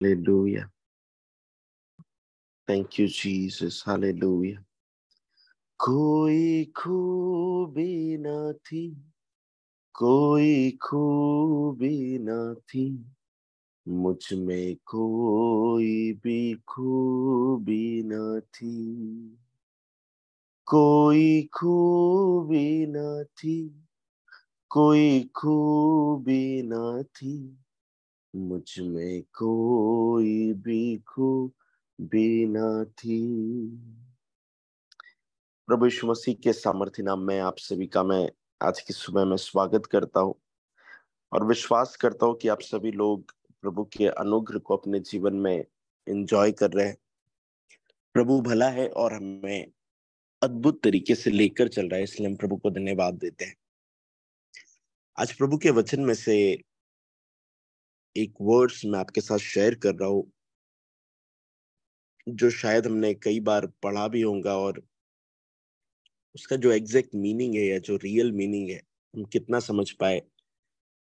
Hallelujah. Thank you, Jesus. Hallelujah. कोई खूबी ना थी कोई खूबी ना थी मुझ में कोई भी खूबी ना थी कोई खूबी ना थी कोई खूबी ना थी मुझ में कोई भी खूबी बिना थी प्रभु यीशु मसीह के सामर्थ्य नाम में आप सभी का मैं आज की सुबह में स्वागत करता हूँ और विश्वास करता हूँ कि आप सभी लोग प्रभु के अनुग्रह को अपने जीवन में एंजॉय कर रहे हैं प्रभु भला है और हमें अद्भुत तरीके से लेकर चल रहा है इसलिए हम प्रभु को धन्यवाद देते हैं आज प्रभु के वचन में से एक वर्ड्स मैं आपके साथ शेयर कर रहा हूं जो शायद हमने कई बार पढ़ा भी होगा और उसका जो एग्जैक्ट मीनिंग है या जो रियल मीनिंग है हम कितना समझ पाए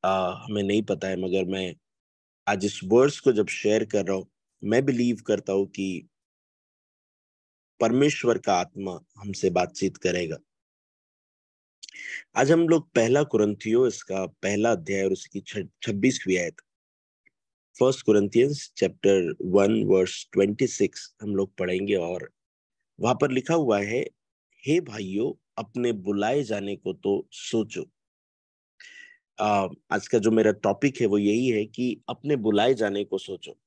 आ, हमें नहीं पता है मगर मैं आज इस वर्ड्स को जब शेयर कर रहा हूँ मैं बिलीव करता हूँ कि परमेश्वर का आत्मा हमसे बातचीत करेगा आज हम लोग पहला कुरंथियो इसका पहला अध्याय और उसकी छब्बीसवीं आयत first Corinthians chapter one verse twenty six हम लोग पढ़ेंगे और वहां पर लिखा हुआ है हे भाइयों अपने बुलाए जाने को तो सोचो आज का जो मेरा टॉपिक है वो यही है कि अपने बुलाए जाने को सोचो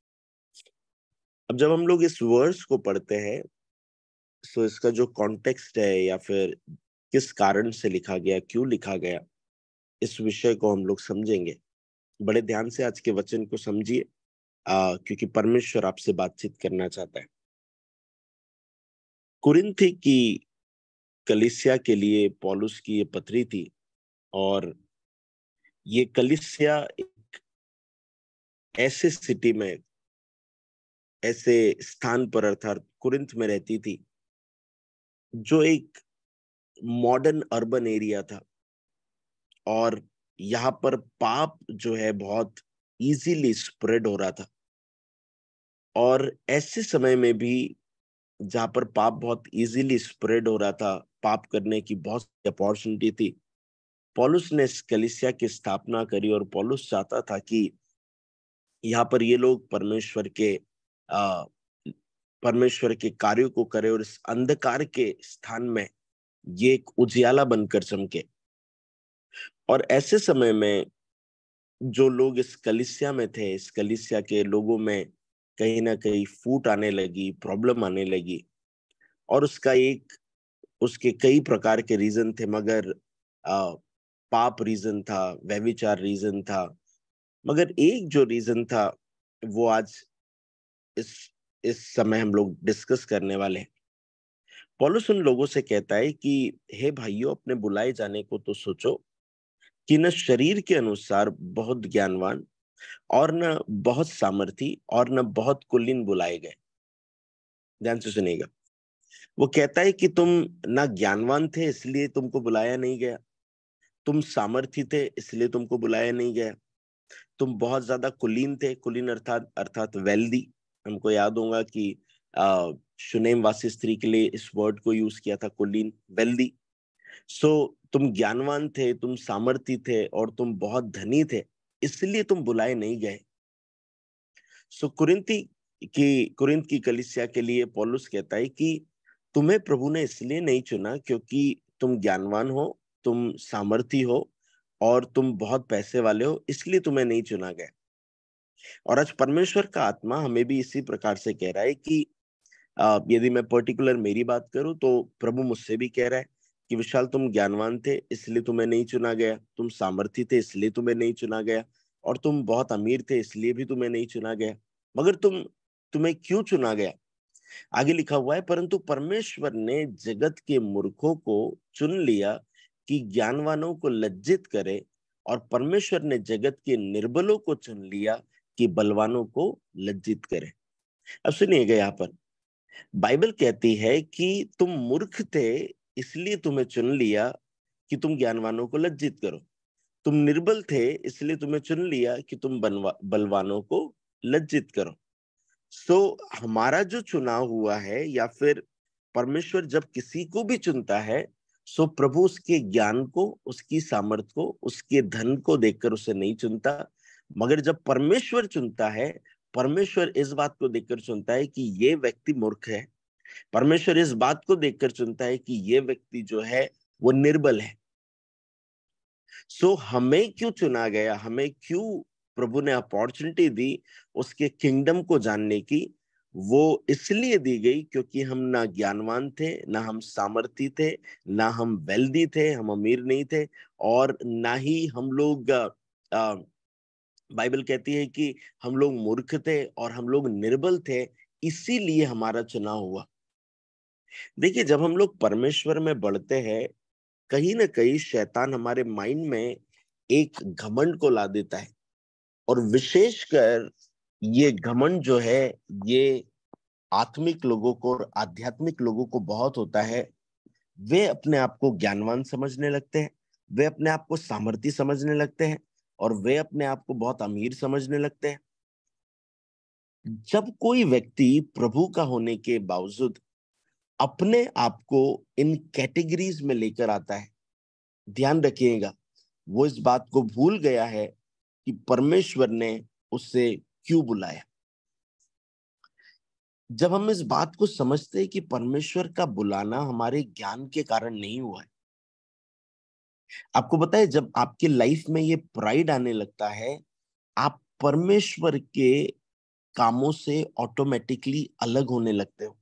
अब जब हम लोग इस वर्स को पढ़ते हैं तो इसका जो कॉन्टेक्स्ट है या फिर किस कारण से लिखा गया क्यों लिखा गया इस विषय को हम लोग समझेंगे बड़े ध्यान से आज के वचन को समझिए क्योंकि परमेश्वर आपसे बातचीत करना चाहता है कुरिंथी की कलिसिया के लिए पॉलुस की ये पत्री थी और ये कलिसिया एक ऐसे सिटी में ऐसे स्थान पर अर्थात कुरिंथ में रहती थी जो एक मॉडर्न अर्बन एरिया था और यहाँ पर पाप जो है बहुत इजीली स्प्रेड हो रहा था और ऐसे समय में भी जहां पर पाप बहुत इजीली स्प्रेड हो रहा था पाप करने की बहुत अपॉर्चुनिटी थी पॉलुस ने कलिसिया की स्थापना करी और पॉलुस चाहता था कि यहाँ पर ये लोग परमेश्वर के आ, परमेश्वर के कार्यों को करे और इस अंधकार के स्थान में ये एक उजियाला बनकर चमके और ऐसे समय में जो लोग इस कलिसिया में थे इस कलिसिया के लोगों में कहीं ना कहीं फूट आने लगी प्रॉब्लम आने लगी और उसका एक उसके कई प्रकार के रीजन थे मगर आ, पाप रीजन था व्यविचार रीजन था मगर एक जो रीजन था वो आज इस इस समय हम लोग डिस्कस करने वाले हैं पॉलुस उन लोगों से कहता है कि हे भाइयों अपने बुलाए जाने को तो सोचो कि न शरीर के अनुसार बहुत ज्ञानवान और न बहुत सामर्थ्य और न बहुत कुलीन बुलाए गए ध्यान से सुनिएगा वो कहता है कि तुम ना ज्ञानवान थे इसलिए तुमको बुलाया नहीं गया तुम सामर्थ्य थे इसलिए तुमको बुलाया नहीं गया तुम बहुत ज्यादा कुलीन थे कुलीन अर्थात अर्थात वेल्दी हमको याद होगा कि अः सुनेम वासी स्त्री के लिए इस वर्ड को यूज किया था कुलीन वेल्दी सो तुम ज्ञानवान थे तुम सामर्थी थे और तुम बहुत धनी थे इसलिए तुम बुलाए नहीं गए सो कुरिंती की कुरिंत की कलिसिया के लिए पॉलुस कहता है कि तुम्हें प्रभु ने इसलिए नहीं चुना क्योंकि तुम ज्ञानवान हो तुम सामर्थी हो और तुम बहुत पैसे वाले हो इसलिए तुम्हें नहीं चुना गया और आज परमेश्वर का आत्मा हमें भी इसी प्रकार से कह रहा है कि यदि मैं पर्टिकुलर मेरी बात करूं तो प्रभु मुझसे भी कह रहा है कि विशाल तुम ज्ञानवान थे इसलिए तुम्हें नहीं चुना गया तुम सामर्थ्य थे इसलिए तुम्हें नहीं चुना गया और तुम बहुत अमीर थे इसलिए भी तुम्हें नहीं चुना गया मगर तुम तुम्हें क्यों चुना गया आगे लिखा हुआ है परंतु परमेश्वर ने जगत के मूर्खों को चुन लिया कि ज्ञानवानों को लज्जित करे और परमेश्वर ने जगत के निर्बलों को चुन लिया कि बलवानों को लज्जित करे अब सुनिएगा यहाँ पर बाइबल कहती है कि तुम मूर्ख थे इसलिए तुम्हें चुन लिया कि तुम ज्ञानवानों को लज्जित करो तुम निर्बल थे इसलिए तुम्हें चुन लिया कि तुम बलवानों को लज्जित करो सो so, हमारा जो चुनाव हुआ है या फिर परमेश्वर जब किसी को भी चुनता है सो so प्रभु उसके ज्ञान को उसकी सामर्थ्य को उसके धन को देखकर उसे नहीं चुनता मगर जब परमेश्वर चुनता है परमेश्वर इस बात को देखकर चुनता है कि ये व्यक्ति मूर्ख है परमेश्वर इस बात को देखकर चुनता है कि ये व्यक्ति जो है वो निर्बल है सो so, हमें क्यों चुना गया हमें क्यों प्रभु ने अपॉर्चुनिटी दी उसके किंगडम को जानने की वो इसलिए दी गई क्योंकि हम ना ज्ञानवान थे ना हम सामर्थी थे ना हम वेल्दी थे हम अमीर नहीं थे और ना ही हम लोग बाइबल कहती है कि हम लोग मूर्ख थे और हम लोग निर्बल थे इसीलिए हमारा चुनाव हुआ देखिए जब हम लोग परमेश्वर में बढ़ते हैं कहीं ना कहीं शैतान हमारे माइंड में एक घमंड को ला देता है और विशेषकर ये घमंड जो है ये आत्मिक लोगों को और आध्यात्मिक लोगों को बहुत होता है वे अपने आप को ज्ञानवान समझने लगते हैं वे अपने आप को सामर्थ्य समझने लगते हैं और वे अपने आप को बहुत अमीर समझने लगते हैं जब कोई व्यक्ति प्रभु का होने के बावजूद अपने आप को इन कैटेगरीज में लेकर आता है ध्यान रखिएगा वो इस बात को भूल गया है कि परमेश्वर ने उससे क्यों बुलाया जब हम इस बात को समझते हैं कि परमेश्वर का बुलाना हमारे ज्ञान के कारण नहीं हुआ है आपको बताए जब आपके लाइफ में ये प्राइड आने लगता है आप परमेश्वर के कामों से ऑटोमेटिकली अलग होने लगते हो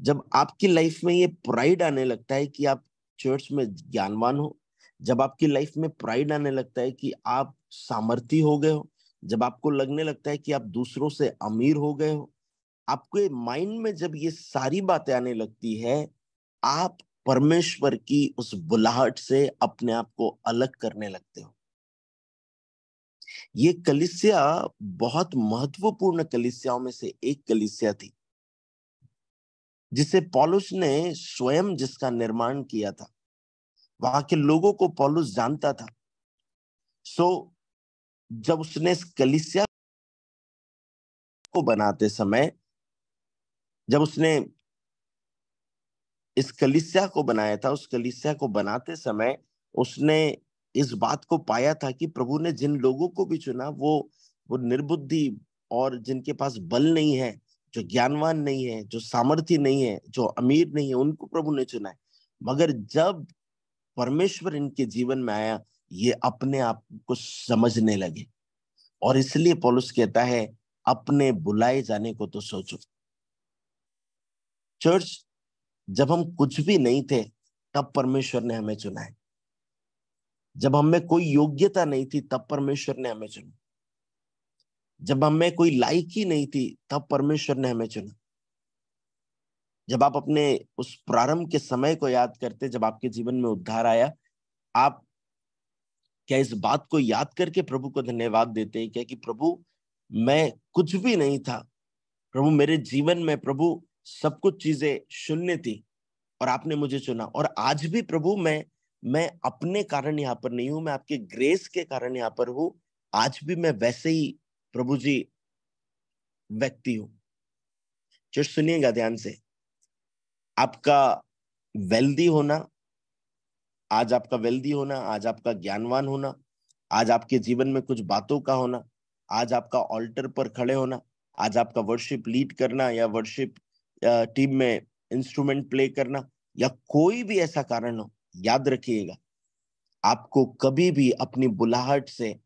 जब आपकी लाइफ में ये प्राइड आने लगता है कि आप चर्च में ज्ञानवान हो जब आपकी लाइफ में प्राइड आने लगता है कि आप सामर्थी हो गए हो जब आपको लगने लगता है कि आप दूसरों से अमीर हो गए हो आपके माइंड में जब ये सारी बातें आने लगती है आप परमेश्वर की उस बुलाहट से अपने आप को अलग करने लगते हो ये कलिसिया बहुत महत्वपूर्ण कलिसियाओं में से एक कलिसिया थी जिसे पॉलुस ने स्वयं जिसका निर्माण किया था वहां के लोगों को पॉलुस जानता था सो जब उसने कलिसिया को बनाते समय जब उसने इस कलिसिया को बनाया था उस कलिसिया को बनाते समय उसने इस बात को पाया था कि प्रभु ने जिन लोगों को भी चुना वो वो निर्बुद्धि और जिनके पास बल नहीं है जो ज्ञानवान नहीं है जो सामर्थ्य नहीं है जो अमीर नहीं है उनको प्रभु ने चुना है मगर जब परमेश्वर इनके जीवन में आया ये अपने आप को समझने लगे और इसलिए पॉलुस कहता है अपने बुलाए जाने को तो सोचो चर्च जब हम कुछ भी नहीं थे तब परमेश्वर ने हमें चुना है जब हमें कोई योग्यता नहीं थी तब परमेश्वर ने हमें चुना जब हमें कोई लाइक ही नहीं थी तब परमेश्वर ने हमें चुना जब आप अपने उस प्रारंभ के समय को याद करते जब आपके जीवन में उद्धार आया आप क्या इस बात को याद करके प्रभु को धन्यवाद देते हैं क्या कि प्रभु मैं कुछ भी नहीं था प्रभु मेरे जीवन में प्रभु सब कुछ चीजें शून्य थी और आपने मुझे चुना और आज भी प्रभु मैं मैं अपने कारण यहाँ पर नहीं हूं मैं आपके ग्रेस के कारण यहाँ पर हूँ आज भी मैं वैसे ही प्रभु जी व्यक्ति हूं जो सुनिएगा ध्यान से आपका वेल्दी होना आज आपका वेल्दी होना आज आपका ज्ञानवान होना आज आपके जीवन में कुछ बातों का होना आज आपका ऑल्टर पर खड़े होना आज आपका वर्शिप लीड करना या वर्शिप टीम में इंस्ट्रूमेंट प्ले करना या कोई भी ऐसा कारण हो याद रखिएगा आपको कभी भी अपनी बुलाहट से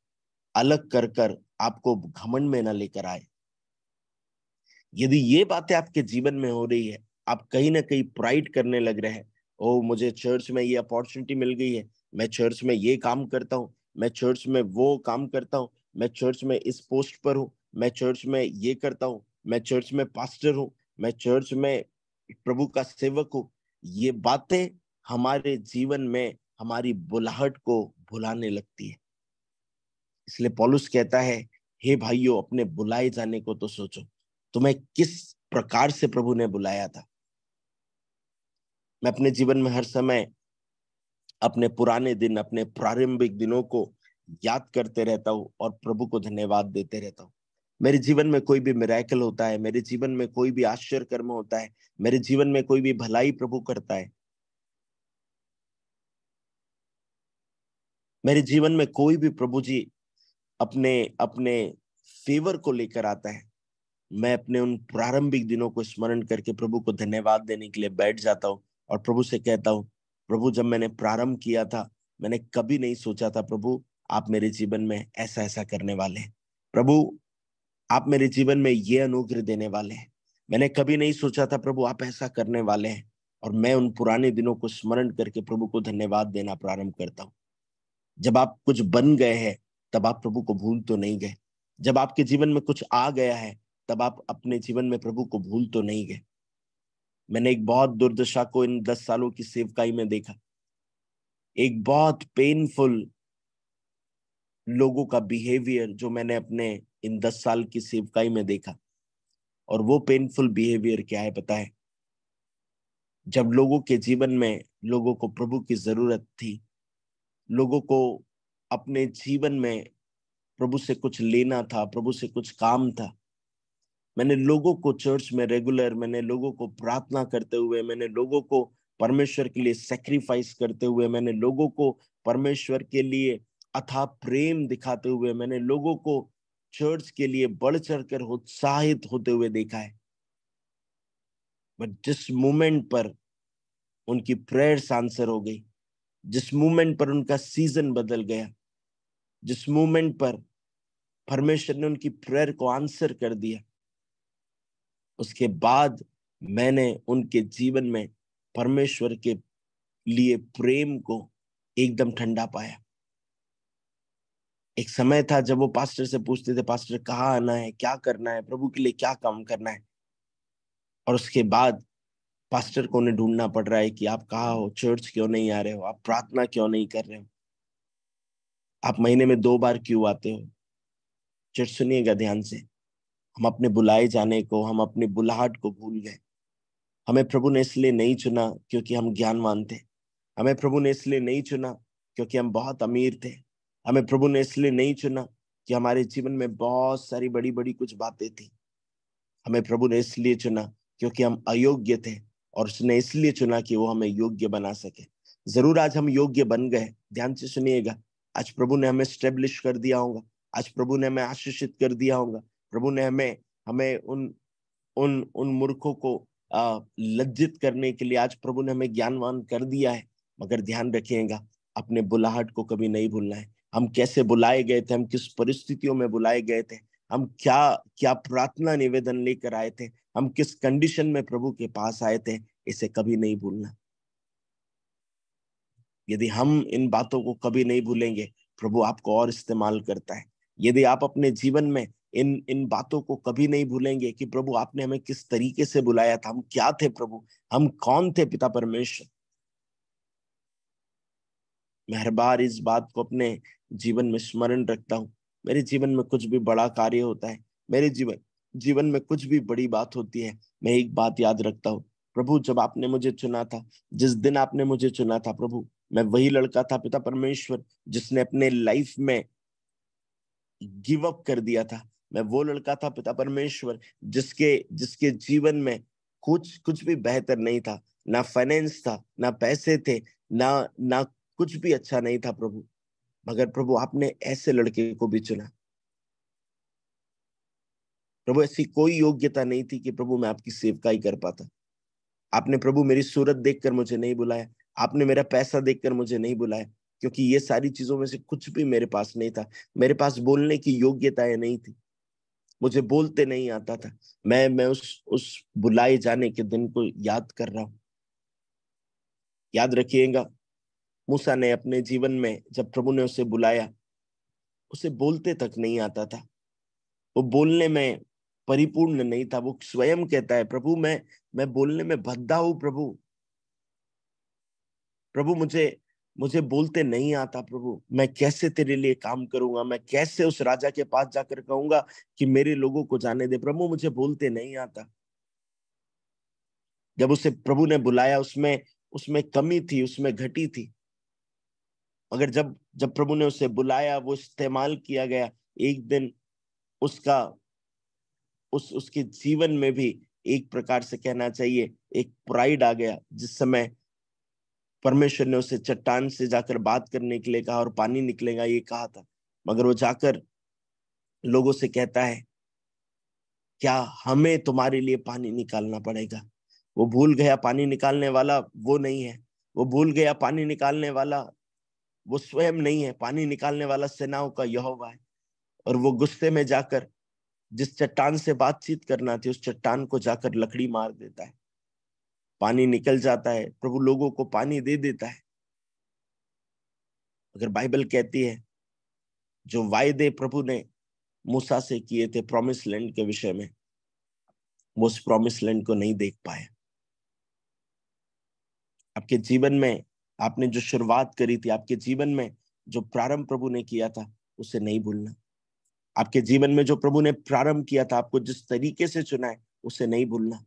अलग कर कर आपको घमंड में ना लेकर आए यदि ये बातें आपके जीवन में हो रही है आप कहीं ना कहीं प्राइड करने लग रहे हैं ओ मुझे चर्च में ये अपॉर्चुनिटी मिल गई है मैं चर्च में ये काम करता हूँ मैं चर्च में वो काम करता हूँ मैं चर्च में इस पोस्ट पर हूँ मैं चर्च में ये करता हूँ मैं चर्च में पास्टर हूँ मैं चर्च में प्रभु का सेवक हूँ ये बातें हमारे जीवन में हमारी बुलाहट को भुलाने लगती है इसलिए पॉलुस कहता है हे hey भाइयों अपने बुलाए जाने को तो सोचो तुम्हें किस प्रकार से प्रभु ने बुलाया था मैं अपने जीवन में हर समय अपने पुराने दिन अपने प्रारंभिक दिनों को याद करते रहता हूँ और प्रभु को धन्यवाद देते रहता हूँ मेरे जीवन में कोई भी मेराकल होता है मेरे जीवन में कोई भी आश्चर्य कर्म होता है मेरे जीवन में कोई भी भलाई प्रभु करता है मेरे जीवन में कोई भी प्रभु जी अपने अपने फेवर को लेकर आता है मैं अपने उन प्रारंभिक दिनों को स्मरण करके प्रभु को धन्यवाद देने के लिए बैठ जाता हूँ और प्रभु से कहता हूँ प्रभु जब मैंने प्रारंभ किया था मैंने कभी नहीं सोचा था प्रभु आप मेरे जीवन में ऐसा ऐसा करने वाले हैं प्रभु आप मेरे जीवन में ये अनुग्रह देने वाले हैं मैंने कभी नहीं सोचा था प्रभु आप ऐसा करने वाले हैं और मैं उन पुराने दिनों को स्मरण करके प्रभु को धन्यवाद देना प्रारंभ करता हूँ जब आप कुछ बन गए हैं तब आप प्रभु को भूल तो नहीं गए जब आपके जीवन में कुछ आ गया है तब आप अपने जीवन में प्रभु को भूल तो नहीं गए मैंने एक बहुत दुर्दशा को इन दस सालों की सेवकाई में देखा एक बहुत पेनफुल लोगों का बिहेवियर जो मैंने अपने इन दस साल की सेवकाई में देखा और वो पेनफुल बिहेवियर क्या है पता है जब लोगों के जीवन में लोगों को प्रभु की जरूरत थी लोगों को अपने जीवन में प्रभु से कुछ लेना था प्रभु से कुछ काम था मैंने लोगों को चर्च में रेगुलर मैंने लोगों को प्रार्थना करते हुए मैंने लोगों को परमेश्वर के लिए सेक्रीफाइस करते हुए मैंने लोगों को परमेश्वर के लिए अथा प्रेम दिखाते हुए मैंने लोगों को चर्च के लिए बढ़ चढ़ कर उत्साहित होते हुए देखा है बट जिस मोमेंट पर उनकी प्रेयर्स आंसर हो गई जिस मोमेंट पर उनका सीजन बदल गया जिस मोमेंट पर परमेश्वर ने उनकी प्रेयर को आंसर कर दिया उसके बाद मैंने उनके जीवन में परमेश्वर के लिए प्रेम को एकदम ठंडा पाया एक समय था जब वो पास्टर से पूछते थे पास्टर कहाँ आना है क्या करना है प्रभु के लिए क्या काम करना है और उसके बाद पास्टर को उन्हें ढूंढना पड़ रहा है कि आप कहाँ हो चर्च क्यों नहीं आ रहे हो आप प्रार्थना क्यों नहीं कर रहे हो आप महीने में दो बार क्यों आते हो चट सुनिएगा ध्यान से हम अपने बुलाए जाने को हम अपने बुलाहट को भूल गए हमें प्रभु ने इसलिए नहीं चुना क्योंकि हम ज्ञानवान थे हमें प्रभु ने इसलिए नहीं चुना क्योंकि हम बहुत अमीर थे हमें प्रभु ने इसलिए नहीं चुना कि हमारे जीवन में बहुत सारी बड़ी बड़ी कुछ बातें थी हमें प्रभु ने इसलिए चुना क्योंकि हम अयोग्य थे और उसने इसलिए चुना कि वो हमें योग्य बना सके जरूर आज हम योग्य बन गए ध्यान से सुनिएगा आज प्रभु ने हमें स्टेब्लिश कर दिया होगा आज प्रभु ने हमें आशीषित कर दिया होगा प्रभु ने हमें हमें उन उन उन मूर्खों को लज्जित करने के लिए आज प्रभु ने हमें ज्ञानवान कर दिया है मगर ध्यान रखिएगा अपने बुलाहट को कभी नहीं भूलना है हम कैसे बुलाए गए थे हम किस परिस्थितियों में बुलाए गए थे हम क्या क्या प्रार्थना निवेदन लेकर आए थे हम किस कंडीशन में प्रभु के पास आए थे इसे कभी नहीं भूलना यदि हम इन बातों को कभी नहीं भूलेंगे प्रभु आपको और इस्तेमाल करता है यदि आप अपने जीवन में इन इन बातों को कभी नहीं भूलेंगे कि प्रभु आपने हमें किस तरीके से बुलाया था हम क्या थे प्रभु हम कौन थे पिता परमेश्वर मैं हर बार इस बात को अपने जीवन में स्मरण रखता हूँ मेरे जीवन में कुछ भी बड़ा कार्य होता है मेरे जीवन जीवन में कुछ भी बड़ी बात होती है मैं एक बात याद रखता हूँ प्रभु जब आपने मुझे चुना था जिस दिन आपने मुझे चुना था प्रभु मैं वही लड़का था पिता परमेश्वर जिसने अपने लाइफ में गिव अप कर दिया था मैं वो लड़का था पिता परमेश्वर जिसके जिसके जीवन में कुछ कुछ भी बेहतर नहीं था ना फाइनेंस था ना पैसे थे ना ना कुछ भी अच्छा नहीं था प्रभु मगर प्रभु आपने ऐसे लड़के को भी चुना प्रभु ऐसी कोई योग्यता नहीं थी कि प्रभु मैं आपकी सेवकाई कर पाता आपने प्रभु मेरी सूरत देखकर मुझे नहीं बुलाया आपने मेरा पैसा देखकर मुझे नहीं बुलाया क्योंकि ये सारी चीजों में से कुछ भी मेरे पास नहीं था मेरे पास बोलने की योग्यता नहीं थी मुझे बोलते नहीं आता था मैं मैं उस उस बुलाए जाने के दिन को याद कर रहा हूं याद रखिएगा मूसा ने अपने जीवन में जब प्रभु ने उसे बुलाया उसे बोलते तक नहीं आता था वो बोलने में परिपूर्ण नहीं था वो स्वयं कहता है प्रभु मैं मैं बोलने में भद्दा हूं प्रभु प्रभु मुझे मुझे बोलते नहीं आता प्रभु मैं कैसे तेरे लिए काम करूंगा मैं कैसे उस राजा के पास जाकर कहूंगा कि मेरे लोगों को जाने दे प्रभु मुझे बोलते नहीं आता जब उसे प्रभु ने बुलाया उसमें उसमें कमी थी उसमें घटी थी मगर जब जब प्रभु ने उसे बुलाया वो इस्तेमाल किया गया एक दिन उसका उस उसके जीवन में भी एक प्रकार से कहना चाहिए एक प्राइड आ गया जिस समय परमेश्वर ने उसे चट्टान से जाकर बात करने के लिए कहा और पानी निकलेगा ये कहा था मगर वो जाकर लोगों से कहता है क्या हमें तुम्हारे लिए पानी निकालना पड़ेगा वो भूल गया पानी निकालने वाला वो नहीं है वो भूल गया पानी निकालने वाला वो स्वयं नहीं है पानी निकालने वाला सेनाओं का यह हुआ है और वो गुस्से में जाकर जिस चट्टान से बातचीत करना थी उस चट्टान को जाकर लकड़ी मार देता है पानी निकल जाता है प्रभु लोगों को पानी दे देता है अगर बाइबल कहती है जो वायदे प्रभु ने मूसा से किए थे प्रॉमिस लैंड के विषय में वो उस प्रॉमिस लैंड को नहीं देख पाए आपके जीवन में आपने जो शुरुआत करी थी आपके जीवन में जो प्रारंभ प्रभु ने किया था उसे नहीं भूलना आपके जीवन में जो प्रभु ने प्रारंभ किया था आपको जिस तरीके से चुना है उसे नहीं भूलना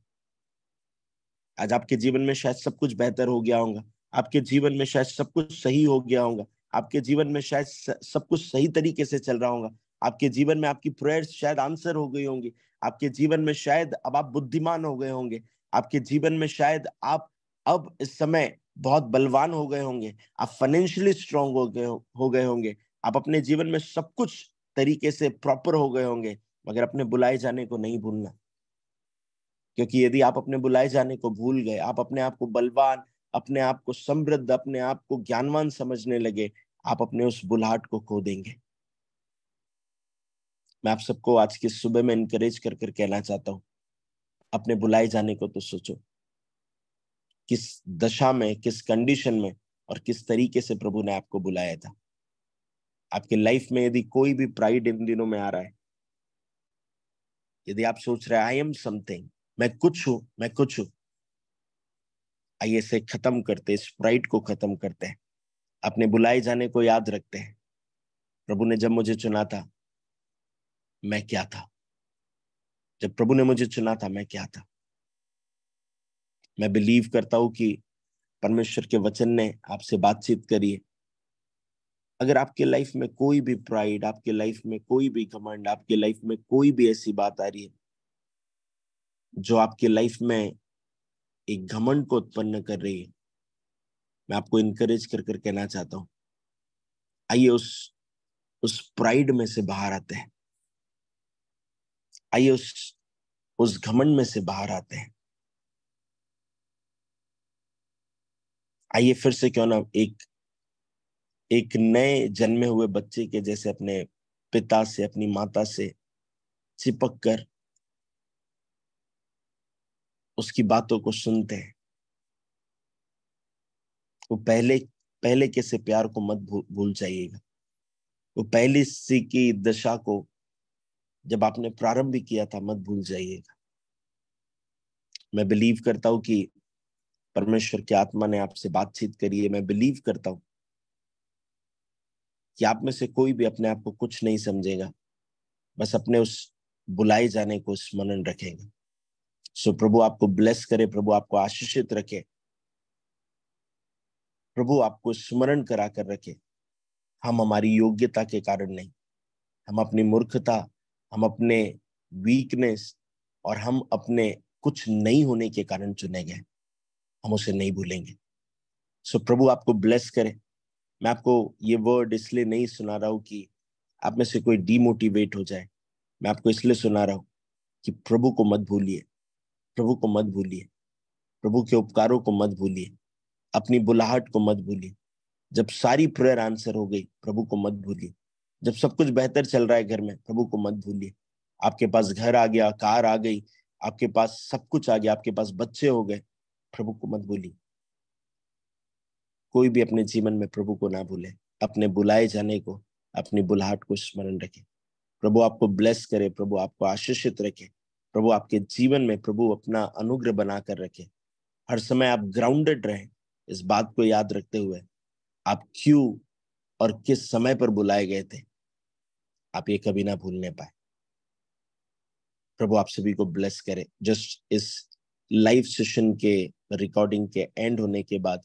आज आपके जीवन में शायद सब कुछ बेहतर हो गया होगा आपके जीवन में शायद सब कुछ सही हो गया होगा आपके जीवन में शायद सब कुछ सही तरीके से चल रहा होगा आपके जीवन में आपकी प्रेयर्स शायद आंसर हो गई होंगी आपके जीवन में शायद अब आप बुद्धिमान हो गए होंगे आपके जीवन में शायद आप अब इस समय बहुत बलवान हो गए होंगे आप फाइनेंशियली स्ट्रांग हो गए हो गए होंगे आप अपने जीवन में सब कुछ तरीके से प्रॉपर हो गए होंगे मगर अपने बुलाए जाने को नहीं भूलना क्योंकि यदि आप अपने बुलाए जाने को भूल गए आप अपने आप को बलवान अपने आप को समृद्ध अपने आप को ज्ञानवान समझने लगे आप अपने उस बुलाहट को खो देंगे मैं आप सबको आज के सुबह में इनकरेज कर कर कहना चाहता हूँ अपने बुलाए जाने को तो सोचो किस दशा में किस कंडीशन में और किस तरीके से प्रभु ने आपको बुलाया था आपके लाइफ में यदि कोई भी प्राइड इन दिनों में आ रहा है यदि आप सोच रहे आई एम समथिंग मैं कुछ हूं मैं कुछ हूं आइए इसे खत्म करते इस प्राइड को खत्म करते हैं अपने बुलाए जाने को याद रखते हैं प्रभु ने जब मुझे चुना था मैं क्या था जब प्रभु ने मुझे चुना था मैं क्या था मैं बिलीव करता हूं कि परमेश्वर के वचन ने आपसे बातचीत करी है अगर आपके लाइफ में कोई भी प्राइड आपके लाइफ में कोई भी कमांड आपके लाइफ में कोई भी ऐसी बात आ रही है जो आपकी लाइफ में एक घमंड को उत्पन्न कर रही है मैं आपको इनकरेज कर कर कहना चाहता हूं आइए उस उस प्राइड में से बाहर आते हैं आइए उस उस घमंड में से बाहर आते हैं आइए फिर से क्यों ना एक एक नए जन्मे हुए बच्चे के जैसे अपने पिता से अपनी माता से चिपक कर उसकी बातों को सुनते हैं वो पहले पहले कैसे प्यार को मत भूल जाइएगा वो पहली सी की दशा को जब आपने प्रारंभ भी किया था मत भूल जाइएगा मैं बिलीव करता हूं कि परमेश्वर की आत्मा ने आपसे बातचीत करी है मैं बिलीव करता हूं कि आप में से कोई भी अपने आप को कुछ नहीं समझेगा बस अपने उस बुलाए जाने को स्मरण रखेगा सो प्रभु आपको ब्लेस करे प्रभु आपको आशीषित रखे प्रभु आपको स्मरण करा कर रखे हम हमारी योग्यता के कारण नहीं हम अपनी मूर्खता हम अपने वीकनेस और हम अपने कुछ नहीं होने के कारण चुने गए हम उसे नहीं भूलेंगे सो so, प्रभु आपको ब्लेस करे मैं आपको ये वर्ड इसलिए नहीं सुना रहा हूं कि आप में से कोई डीमोटिवेट हो जाए मैं आपको इसलिए सुना रहा हूं कि प्रभु को मत भूलिए प्रभु को मत भूलिए प्रभु के उपकारों को मत भूलिए अपनी बुलाहट को मत भूलिए जब सारी प्रेयर आंसर हो गई प्रभु को मत भूलिए जब सब कुछ बेहतर चल रहा है घर में प्रभु को मत भूलिए आपके पास घर आ गया कार आ गई आपके पास सब कुछ आ गया आपके पास बच्चे हो गए प्रभु को मत भूलिए कोई भी अपने जीवन में प्रभु को ना भूले अपने बुलाए जाने को अपनी बुलाहट को स्मरण रखे प्रभु आपको ब्लेस करे प्रभु आपको आशीषित रखे प्रभु आपके जीवन में प्रभु अपना अनुग्रह बनाकर रखे हर समय आप ग्राउंडेड रहें इस बात को याद रखते हुए आप क्यों और किस समय पर बुलाए गए थे आप ये कभी ना भूलने पाए प्रभु आप सभी को ब्लेस करे जस्ट इस लाइव सेशन के रिकॉर्डिंग के एंड होने के बाद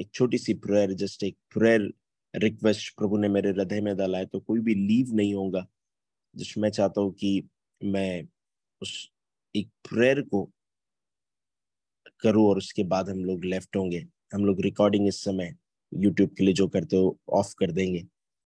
एक छोटी सी प्रेयर जस्ट एक प्रेयर रिक्वेस्ट प्रभु ने मेरे हृदय में डाला है तो कोई भी लीव नहीं होगा जिस मैं चाहता हूँ कि मैं उस एक प्रेयर को करो और उसके बाद हम लोग लेफ्ट होंगे हम लोग रिकॉर्डिंग इस समय यूट्यूब के लिए जो करते हो ऑफ कर देंगे